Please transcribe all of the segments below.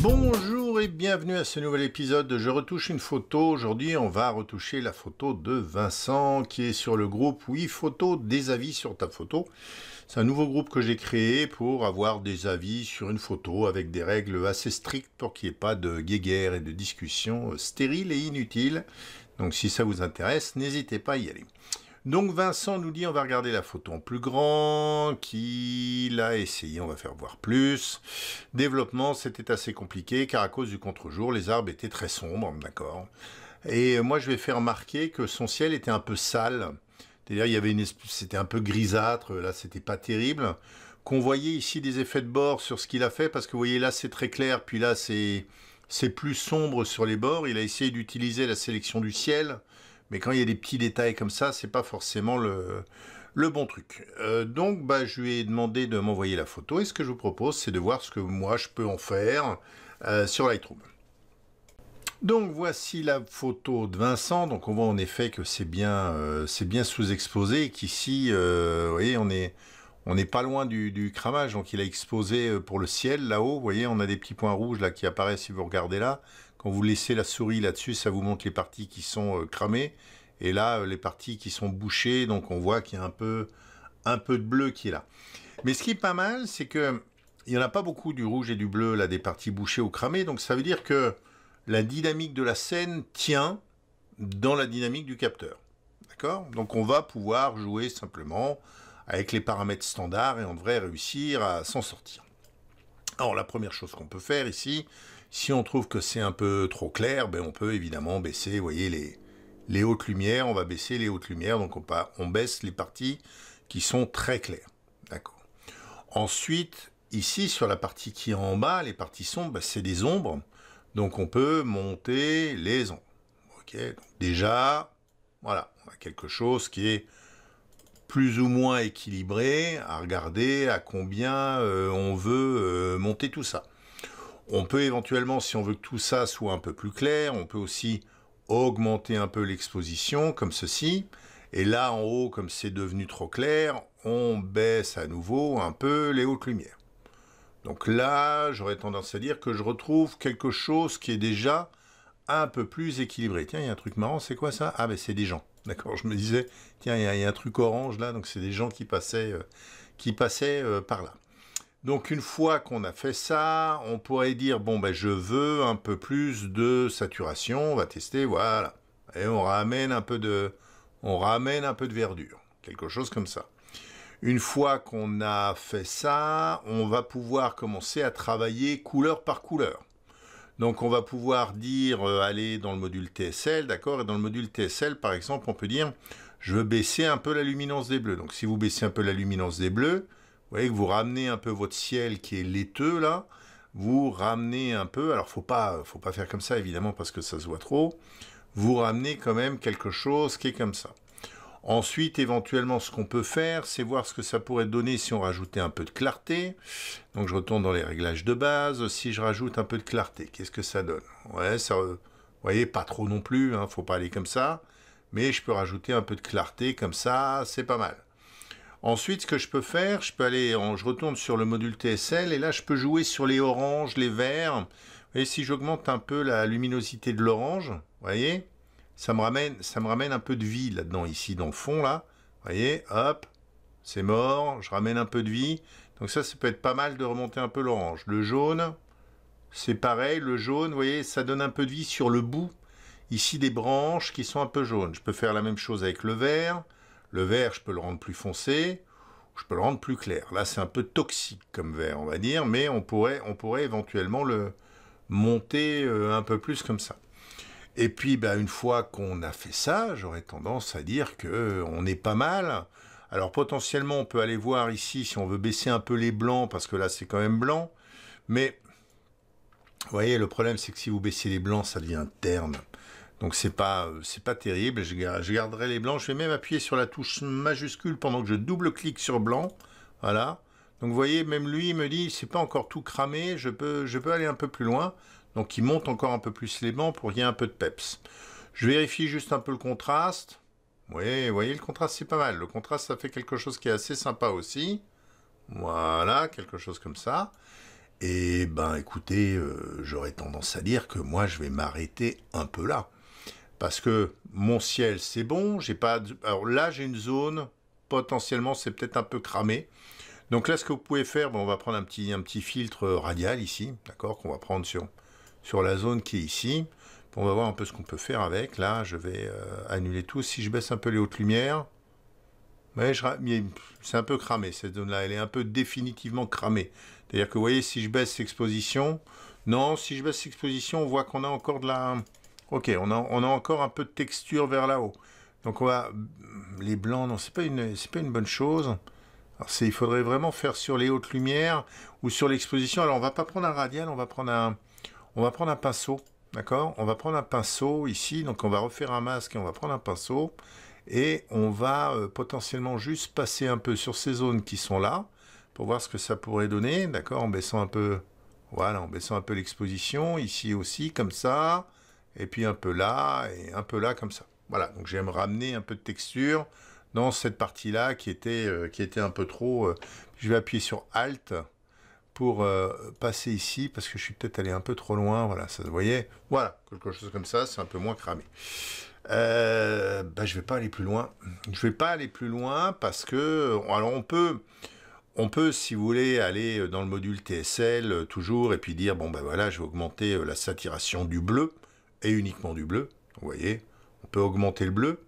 Bonjour et bienvenue à ce nouvel épisode de Je retouche une photo. Aujourd'hui, on va retoucher la photo de Vincent qui est sur le groupe Oui Photos, des avis sur ta photo. C'est un nouveau groupe que j'ai créé pour avoir des avis sur une photo avec des règles assez strictes pour qu'il n'y ait pas de guéguerre et de discussion stérile et inutile. Donc si ça vous intéresse, n'hésitez pas à y aller. Donc Vincent nous dit, on va regarder la photo en plus grand, qu'il a essayé, on va faire voir plus. Développement, c'était assez compliqué, car à cause du contre-jour, les arbres étaient très sombres, d'accord. Et euh, moi, je vais faire remarquer que son ciel était un peu sale. C'est-à-dire, il y avait une, c'était un peu grisâtre, là, c'était pas terrible. Qu'on voyait ici des effets de bord sur ce qu'il a fait, parce que vous voyez, là, c'est très clair, puis là, c'est, c'est plus sombre sur les bords. Il a essayé d'utiliser la sélection du ciel mais quand il y a des petits détails comme ça, n'est pas forcément le, bon truc. Euh, donc, bah, je lui ai demandé de m'envoyer la photo. Et ce que je vous propose, c'est de voir ce que moi je peux en faire euh, sur Lightroom. Donc voici la photo de Vincent. Donc on voit en effet que c'est bien, euh, sous-exposé et qu'ici, vous voyez, on n'est pas loin du, cramage, donc il a exposé pour le ciel là-haut. Vous voyez, on a des petits points rouges là qui apparaissent si vous regardez là. Quand vous laissez la souris là-dessus, ça vous montre les parties qui sont euh, cramées. Et là, euh, les parties qui sont bouchées, donc on voit qu'il y a un peu, un peu de bleu qui est là. Mais ce qui est pas mal, c'est que il n'y en a pas beaucoup du rouge et du bleu, là, des parties bouchées ou cramées. Donc ça veut dire que la dynamique de la scène tient dans la dynamique du capteur. D'accord Donc on va pouvoir jouer simplement avec les paramètres standards et on devrait réussir à s'en sortir. Alors la première chose qu'on peut faire ici, si on trouve que c'est un peu trop clair, ben on peut évidemment baisser, vous voyez, les, les hautes lumières, on va baisser les hautes lumières, donc on, on baisse les parties qui sont très claires. D'accord. Ensuite, ici, sur la partie qui est en bas, les parties sombres, ben, c'est des ombres, donc on peut monter les ombres. déjà, voilà, on a quelque chose qui est plus ou moins équilibré à regarder à combien euh, on veut euh, monter tout ça. On peut éventuellement, si on veut que tout ça soit un peu plus clair, on peut aussi augmenter un peu l'exposition, comme ceci. Et là, en haut, comme c'est devenu trop clair, on baisse à nouveau un peu les hautes lumières. Donc là, j'aurais tendance à dire que je retrouve quelque chose qui est déjà un peu plus équilibré. Tiens, il y a un truc marrant, c'est quoi ça Ah, ben c'est des gens. D'accord, je me disais, tiens, il y, a un truc orange là, donc c'est des gens qui passaient, euh, qui passaient euh, par là. Donc une fois qu'on a fait ça, on pourrait dire, bon ben je veux un peu plus de saturation, on va tester, voilà. Et on ramène un peu de, on ramène un peu de verdure, quelque chose comme ça. Une fois qu'on a fait ça, on va pouvoir commencer à travailler couleur par couleur. Donc on va pouvoir dire, Allez euh, aller dans le module TSL, d'accord Et dans le module TSL, par exemple, on peut dire, je veux baisser un peu la luminance des bleus. Donc si vous baissez un peu la luminance des bleus, vous voyez que vous ramenez un peu votre ciel qui est laiteux là, vous ramenez un peu, alors faut pas, faut pas faire comme ça évidemment parce que ça se voit trop, vous ramenez quand même quelque chose qui est comme ça. Ensuite, éventuellement, ce qu'on peut faire, c'est voir ce que ça pourrait donner si on rajoutait un peu de clarté. Donc, je retourne dans les réglages de base. Si je rajoute un peu de clarté, qu'est-ce que ça donne Ouais, ça, euh, vous voyez, pas trop non plus, il hein, ne faut pas aller comme ça. Mais je peux rajouter un peu de clarté comme ça, c'est pas mal. Ensuite, ce que je peux faire, je peux aller, en, je retourne sur le module TSL et là, je peux jouer sur les oranges, les verts. Et si j'augmente un peu la luminosité de l'orange, vous voyez, ça me ramène, ça me ramène un peu de vie là-dedans, ici, dans le fond, là. Voyez, hop, c'est mort, je ramène un peu de vie. Donc ça, ça peut être pas mal de remonter un peu l'orange. Le jaune, c'est pareil, le jaune, vous voyez, ça donne un peu de vie sur le bout, ici, des branches qui sont un peu jaunes. Je peux faire la même chose avec le vert. Le vert, je peux le rendre plus foncé, je peux le rendre plus clair. Là, c'est un peu toxique comme vert, on va dire, mais on pourrait, on pourrait éventuellement le monter euh, un peu plus comme ça. Et puis, bah, une fois qu'on a fait ça, j'aurais tendance à dire que euh, on est pas mal. Alors potentiellement, on peut aller voir ici si on veut baisser un peu les blancs, parce que là, c'est quand même blanc. Mais, vous voyez, le problème, c'est que si vous baissez les blancs, ça devient terne. Donc c'est pas euh, c'est pas terrible. Je, garderai les blancs. Je vais même appuyer sur la touche majuscule pendant que je double-clique sur blanc. Voilà. Donc vous voyez, même lui il me dit c'est pas encore tout cramé. Je peux je peux aller un peu plus loin. Donc il monte encore un peu plus les blancs pour y ait un peu de peps. Je vérifie juste un peu le contraste. Oui, vous voyez, le contraste c'est pas mal. Le contraste ça fait quelque chose qui est assez sympa aussi. Voilà, quelque chose comme ça. Et eh ben écoutez, euh, j'aurais tendance à dire que moi je vais m'arrêter un peu là parce que mon ciel c'est bon, j'ai pas. Alors là j'ai une zone potentiellement c'est peut-être un peu cramé. Donc là ce que vous pouvez faire, on va prendre un petit, un petit filtre euh, radial ici, d'accord, qu'on va prendre sur, sur la zone qui est ici. On va voir un peu ce qu'on peut faire avec. Là, je vais euh, annuler tout. Si je baisse un peu les hautes lumières, voyez, c'est un peu cramé cette zone-là. Elle est un peu définitivement cramée. C'est-à-dire que vous voyez, si je baisse l'exposition, non, si je baisse l'exposition, on voit qu'on a encore de la, Ok, on a, encore un peu de texture vers là-haut. Donc on va... Les blancs, non, c'est pas une, pas une bonne chose. Alors il faudrait vraiment faire sur les hautes lumières ou sur l'exposition. Alors on va pas prendre un radial, on va prendre un, on va prendre pinceau, d'accord On va prendre un pinceau ici, donc on va refaire un masque et on va prendre un pinceau et on va euh, potentiellement juste passer un peu sur ces zones qui sont là pour voir ce que ça pourrait donner, d'accord En baissant un peu, voilà, en baissant un peu l'exposition ici aussi comme ça et puis un peu là, et un peu là comme ça. Voilà, donc j'aime ramener un peu de texture dans cette partie-là qui, était euh, qui était un peu trop... Euh, je vais appuyer sur Alt pour euh, passer ici, parce que je suis peut-être allé un peu trop loin, voilà, ça se voyait. voilà, quelque chose comme ça, c'est un peu moins cramé. Euh, ne bah, je vais pas aller plus loin. Je vais pas aller plus loin parce que alors on peut on peut si vous voulez aller dans le module TSL toujours et puis dire bon ben voilà, je vais augmenter la saturation du bleu et uniquement du bleu. Vous voyez, on peut augmenter le bleu,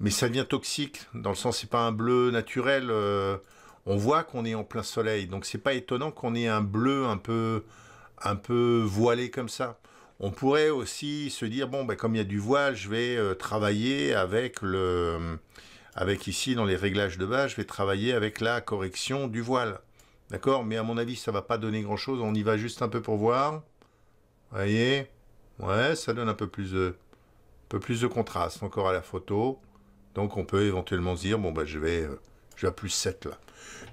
mais ça devient toxique, dans le sens, c'est pas un bleu naturel. Euh, on voit qu'on est en plein soleil, donc c'est pas étonnant qu'on ait un bleu un peu, un peu voilé comme ça. On pourrait aussi se dire, bon, ben, comme il y a du voile, je vais euh, travailler avec le... Avec ici, dans les réglages de base, je vais travailler avec la correction du voile. D'accord Mais à mon avis, ça va pas donner grand-chose. On y va juste un peu pour voir. Vous Voyez Ouais, ça donne un peu plus de, un peu plus de contraste encore à la photo. Donc on peut éventuellement se dire, bon, bah, je vais, euh, je vais à plus 7 là.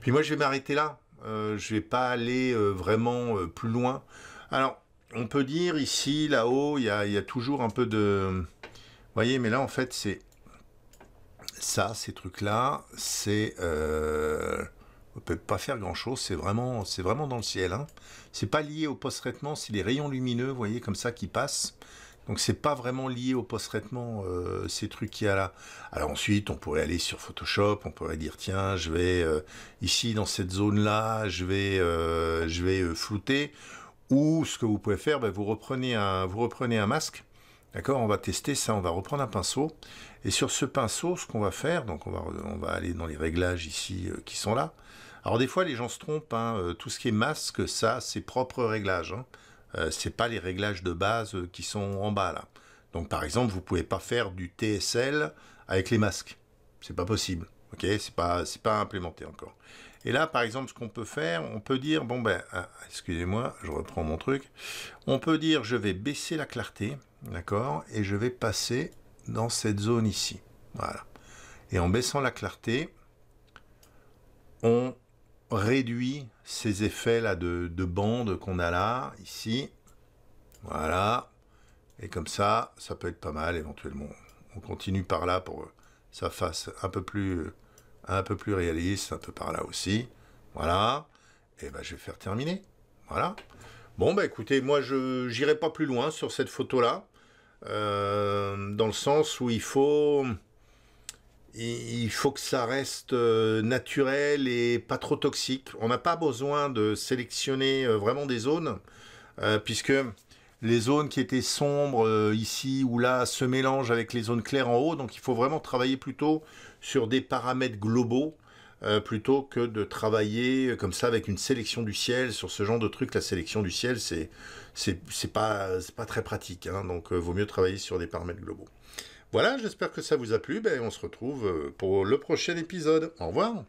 Puis moi, je vais m'arrêter là. Je euh, je vais pas aller euh, vraiment plus loin. Alors, on peut dire ici, là-haut, il y y a, toujours un peu de... Vous voyez, mais là, en fait, c'est... Ça, ces trucs-là, c'est on peut pas faire grand chose. C'est vraiment, c'est vraiment dans le ciel. Hein. C'est pas lié au post-traitement, c'est les rayons lumineux, vous voyez, comme ça qui passent. Donc c'est pas vraiment lié au post-traitement euh, ces trucs qu'il y a là. Alors ensuite, on pourrait aller sur Photoshop, on pourrait dire tiens, je vais euh, ici dans cette zone là, je vais, euh, je vais flouter. Ou ce que vous pouvez faire, ben, vous reprenez un, vous reprenez un masque D'accord On va tester ça, on va reprendre un pinceau. Et sur ce pinceau, ce qu'on va faire, donc on va, on va aller dans les réglages ici euh, qui sont là. Alors des fois, les gens se trompent. Hein, euh, tout ce qui est masque, ça, c'est propre réglage. Ce hein. n'est euh, c'est pas les réglages de base qui sont en bas là. Donc par exemple, vous pouvez pas faire du TSL avec les masques. C'est pas possible. Ok, c'est pas pas implémenté encore. Et là, par exemple, ce qu'on peut faire, on peut dire bon ben, excusez-moi, je reprends mon truc. On peut dire je vais baisser la clarté. D'accord Et je vais passer dans cette zone ici. Voilà. Et en baissant la clarté, on réduit ces effets-là de, de bande qu'on a là, ici. Voilà. Et comme ça, ça peut être pas mal éventuellement. On continue par là pour que ça fasse un peu plus, un peu plus réaliste, un peu par là aussi. Voilà. Et ben, je vais faire terminer. Voilà. Bon, bah écoutez, moi, je n'irai pas plus loin sur cette photo-là. Euh, dans le sens où il faut, il faut que ça reste euh, naturel et pas trop toxique. On n'a pas besoin de sélectionner euh, vraiment des zones, puisque les zones qui étaient sombres ici ou là se mélangent avec les zones claires en haut, donc il faut vraiment travailler plutôt sur des paramètres globaux euh, plutôt que de travailler euh, comme ça avec une sélection du ciel sur ce genre de truc. La sélection du ciel, c'est c'est pas pas très pratique, hein. donc euh, vaut mieux travailler sur des paramètres globaux. Voilà, j'espère que ça vous a plu. Ben, on se retrouve pour le prochain épisode. Au revoir.